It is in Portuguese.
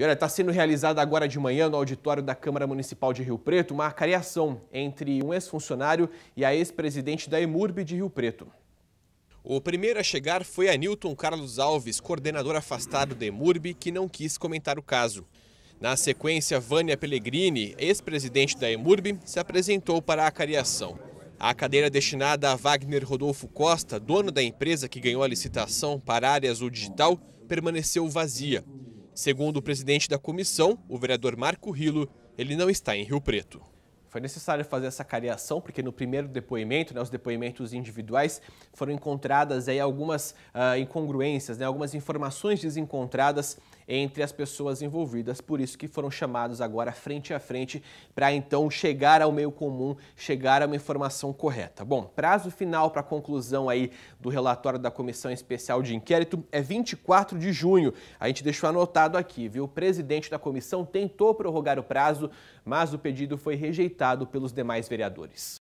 E olha, está sendo realizada agora de manhã no auditório da Câmara Municipal de Rio Preto uma acariação entre um ex-funcionário e a ex-presidente da Emurb de Rio Preto. O primeiro a chegar foi a Nilton Carlos Alves, coordenador afastado da Emurb, que não quis comentar o caso. Na sequência, Vânia Pellegrini, ex-presidente da Emurb, se apresentou para a acariação. A cadeira destinada a Wagner Rodolfo Costa, dono da empresa que ganhou a licitação para áreas ou digital, permaneceu vazia. Segundo o presidente da comissão, o vereador Marco Rilo, ele não está em Rio Preto. Foi necessário fazer essa cariação, porque no primeiro depoimento, né, os depoimentos individuais, foram encontradas aí algumas uh, incongruências, né, algumas informações desencontradas entre as pessoas envolvidas. Por isso que foram chamados agora frente a frente para então chegar ao meio comum, chegar a uma informação correta. Bom, prazo final para a conclusão aí do relatório da Comissão Especial de Inquérito é 24 de junho. A gente deixou anotado aqui, viu? O presidente da comissão tentou prorrogar o prazo, mas o pedido foi rejeitado pelos demais vereadores.